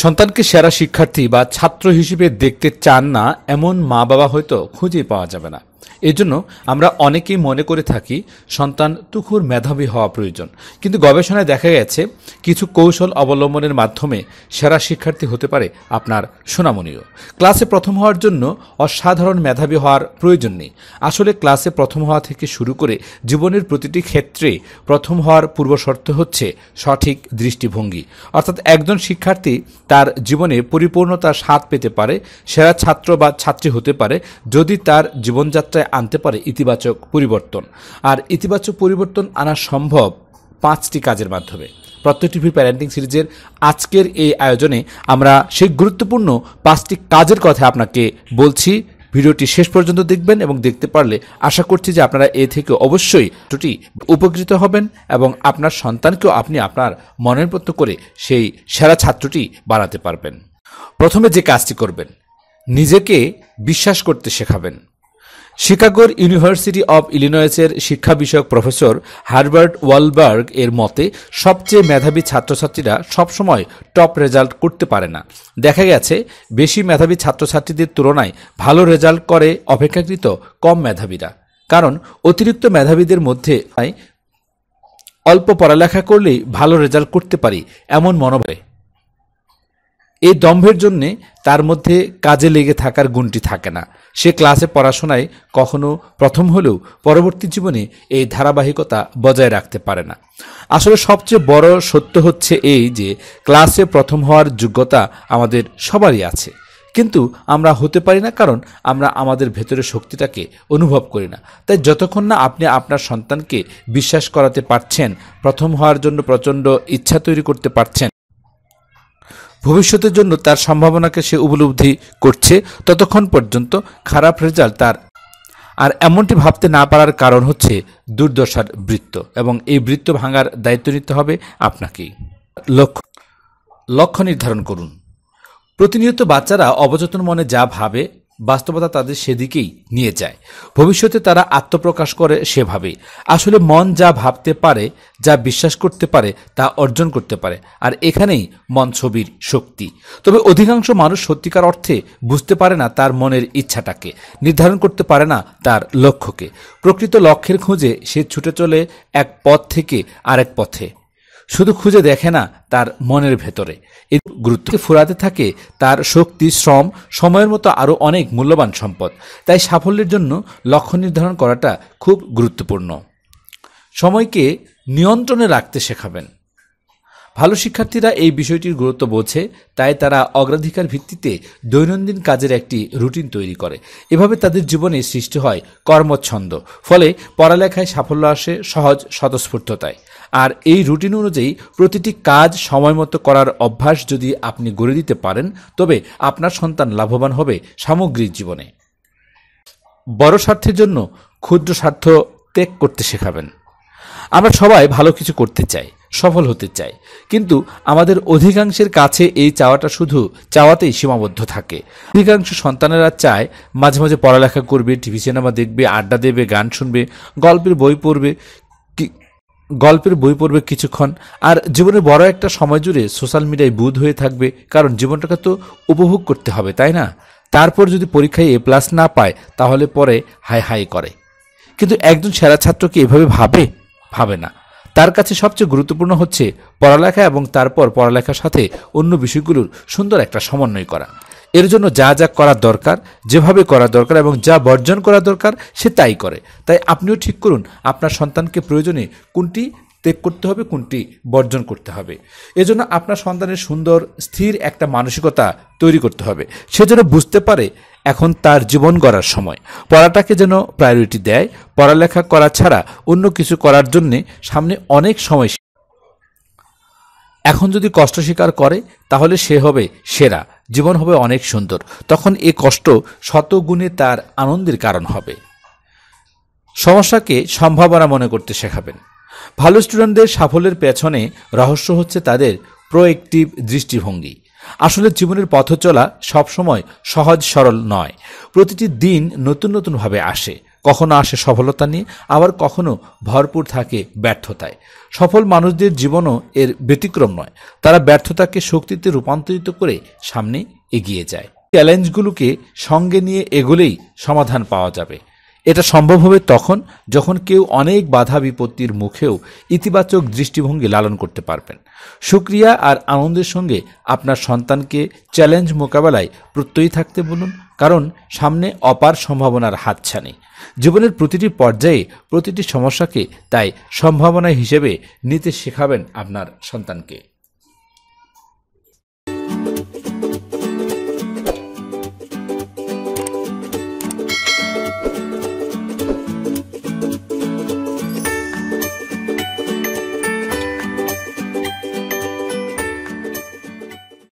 সন্তানকে সেরা শিক্ষার্থী বা ছাত্র হিসেবে দেখতে চান না এমন মা বাবা হয়তো খুঁজে পাওয়া যাবে না এজন্য আমরা অনেকেই মনে করে থাকি সন্তান তুখুর মেধাবী হওয়া প্রয়োজন কিন্তু গবেষণায় দেখা গেছে কিছু কৌশল অবলম্বনের মাধ্যমে সেরা শিক্ষার্থী হতে পারে আপনার সুনামনীয় ক্লাসে প্রথম হওয়ার জন্য অসাধারণ মেধাবী হওয়ার প্রয়োজন নেই আসলে ক্লাসে প্রথম হওয়া থেকে শুরু করে জীবনের প্রতিটি ক্ষেত্রে প্রথম হওয়ার পূর্বশর্ত হচ্ছে সঠিক দৃষ্টিভঙ্গি অর্থাৎ একজন শিক্ষার্থী তার জীবনে পরিপূর্ণতার স্বাদ পেতে পারে সেরা ছাত্র বা ছাত্রী হতে পারে যদি তার জীবনযাত্রা যাত্রায় আনতে পারে ইতিবাচক পরিবর্তন আর ইতিবাচক পরিবর্তন আনা সম্ভব পাঁচটি কাজের মাধ্যমে টিভি প্যারেন্টিং সিরিজের আজকের এই আয়োজনে আমরা সেই গুরুত্বপূর্ণ পাঁচটি কাজের কথা আপনাকে বলছি ভিডিওটি শেষ পর্যন্ত দেখবেন এবং দেখতে পারলে আশা করছি যে আপনারা এ থেকে অবশ্যই দুটি উপকৃত হবেন এবং আপনার সন্তানকেও আপনি আপনার মনের মতো করে সেই সেরা ছাত্রটি বানাতে পারবেন প্রথমে যে কাজটি করবেন নিজেকে বিশ্বাস করতে শেখাবেন শিকাগোর ইউনিভার্সিটি অব ইলিনয়েসের শিক্ষা বিষয়ক প্রফেসর হার্বার্ট ওয়ালবার্গ এর মতে সবচেয়ে মেধাবী ছাত্রছাত্রীরা সবসময় টপ রেজাল্ট করতে পারে না দেখা গেছে বেশি মেধাবী ছাত্রছাত্রীদের তুলনায় ভালো রেজাল্ট করে অপেক্ষাকৃত কম মেধাবীরা কারণ অতিরিক্ত মেধাবীদের মধ্যে অল্প পড়ালেখা করলেই ভালো রেজাল্ট করতে পারি এমন মনোভাবে এই দম্ভের জন্যে তার মধ্যে কাজে লেগে থাকার গুণটি থাকে না সে ক্লাসে পড়াশোনায় কখনো প্রথম হলেও পরবর্তী জীবনে এই ধারাবাহিকতা বজায় রাখতে পারে না আসলে সবচেয়ে বড় সত্য হচ্ছে এই যে ক্লাসে প্রথম হওয়ার যোগ্যতা আমাদের সবারই আছে কিন্তু আমরা হতে পারি না কারণ আমরা আমাদের ভেতরের শক্তিটাকে অনুভব করি না তাই যতক্ষণ না আপনি আপনার সন্তানকে বিশ্বাস করাতে পারছেন প্রথম হওয়ার জন্য প্রচণ্ড ইচ্ছা তৈরি করতে পারছেন ভবিষ্যতের জন্য তার সম্ভাবনাকে সে উপলব্ধি করছে ততক্ষণ পর্যন্ত খারাপ রেজাল্ট তার আর এমনটি ভাবতে না পারার কারণ হচ্ছে দুর্দশার বৃত্ত এবং এই বৃত্ত ভাঙার দায়িত্ব নিতে হবে আপনাকেই লক্ষ্য লক্ষ্য নির্ধারণ করুন প্রতিনিয়ত বাচ্চারা অবচেতন মনে যা ভাবে বাস্তবতা তাদের সেদিকেই নিয়ে যায় ভবিষ্যতে তারা আত্মপ্রকাশ করে সেভাবে আসলে মন যা ভাবতে পারে যা বিশ্বাস করতে পারে তা অর্জন করতে পারে আর এখানেই মন ছবির শক্তি তবে অধিকাংশ মানুষ সত্যিকার অর্থে বুঝতে পারে না তার মনের ইচ্ছাটাকে নির্ধারণ করতে পারে না তার লক্ষ্যকে প্রকৃত লক্ষ্যের খোঁজে সে ছুটে চলে এক পথ থেকে আরেক পথে শুধু খুঁজে দেখে না তার মনের ভেতরে এর গুরুত্বকে ফুরাতে থাকে তার শক্তি শ্রম সময়ের মতো আরও অনেক মূল্যবান সম্পদ তাই সাফল্যের জন্য লক্ষ্য নির্ধারণ করাটা খুব গুরুত্বপূর্ণ সময়কে নিয়ন্ত্রণে রাখতে শেখাবেন ভালো শিক্ষার্থীরা এই বিষয়টির গুরুত্ব বোঝে তাই তারা অগ্রাধিকার ভিত্তিতে দৈনন্দিন কাজের একটি রুটিন তৈরি করে এভাবে তাদের জীবনে সৃষ্টি হয় কর্মচ্ছন্দ ফলে পড়ালেখায় সাফল্য আসে সহজ স্বতঃস্ফূর্ততায় আর এই রুটিন অনুযায়ী প্রতিটি কাজ সময়মতো করার অভ্যাস যদি আপনি গড়ে দিতে পারেন তবে আপনার সন্তান লাভবান হবে সামগ্রিক জীবনে বড় স্বার্থের জন্য ক্ষুদ্র স্বার্থ ত্যাগ করতে শেখাবেন আমরা সবাই ভালো কিছু করতে চাই সফল হতে চাই কিন্তু আমাদের অধিকাংশের কাছে এই চাওয়াটা শুধু চাওয়াতেই সীমাবদ্ধ থাকে অধিকাংশ সন্তানেরা চায় মাঝে মাঝে পড়ালেখা করবে টিভি সিনেমা দেখবে আড্ডা দেবে গান শুনবে গল্পের বই পড়বে গল্পের বই পড়বে কিছুক্ষণ আর জীবনে বড় একটা সময় জুড়ে সোশ্যাল মিডিয়ায় বুধ হয়ে থাকবে কারণ জীবনটাকে তো উপভোগ করতে হবে তাই না তারপর যদি পরীক্ষায় এ প্লাস না পায় তাহলে পরে হাই হাই করে কিন্তু একজন সেরা ছাত্র কি এভাবে ভাবে ভাবে না তার কাছে সবচেয়ে গুরুত্বপূর্ণ হচ্ছে পড়ালেখা এবং তারপর পড়ালেখার সাথে অন্য বিষয়গুলোর সুন্দর একটা সমন্বয় করা এর জন্য যা যা করা দরকার যেভাবে করা দরকার এবং যা বর্জন করা দরকার সে তাই করে তাই আপনিও ঠিক করুন আপনার সন্তানকে প্রয়োজনে কোনটি ত্যাগ করতে হবে কোনটি বর্জন করতে হবে এজন্য আপনার সন্তানের সুন্দর স্থির একটা মানসিকতা তৈরি করতে হবে সে যেন বুঝতে পারে এখন তার জীবন গড়ার সময় পড়াটাকে যেন প্রায়োরিটি দেয় পড়ালেখা করা ছাড়া অন্য কিছু করার জন্যে সামনে অনেক সময় এখন যদি কষ্ট স্বীকার করে তাহলে সে হবে সেরা জীবন হবে অনেক সুন্দর তখন এ কষ্ট শতগুণে তার আনন্দের কারণ হবে সমস্যাকে সম্ভাবনা মনে করতে শেখাবেন ভালো স্টুডেন্টদের সাফল্যের পেছনে রহস্য হচ্ছে তাদের প্রোয়েক্টিভ দৃষ্টিভঙ্গি আসলে জীবনের পথ চলা সবসময় সহজ সরল নয় প্রতিটি দিন নতুন নতুনভাবে আসে কখনো আসে সফলতা নিয়ে আবার কখনো ভরপুর থাকে ব্যর্থতায় সফল মানুষদের জীবনও এর ব্যতিক্রম নয় তারা ব্যর্থতাকে শক্তিতে রূপান্তরিত করে সামনে এগিয়ে যায় চ্যালেঞ্জগুলোকে সঙ্গে নিয়ে এগোলেই সমাধান পাওয়া যাবে এটা সম্ভব হবে তখন যখন কেউ অনেক বাধা বিপত্তির মুখেও ইতিবাচক দৃষ্টিভঙ্গি লালন করতে পারবেন সুক্রিয়া আর আনন্দের সঙ্গে আপনার সন্তানকে চ্যালেঞ্জ মোকাবেলায় প্রত্যয়ী থাকতে বলুন কারণ সামনে অপার সম্ভাবনার হাতছানি জীবনের প্রতিটি পর্যায়ে প্রতিটি সমস্যাকে তাই সম্ভাবনা হিসেবে নিতে শেখাবেন আপনার সন্তানকে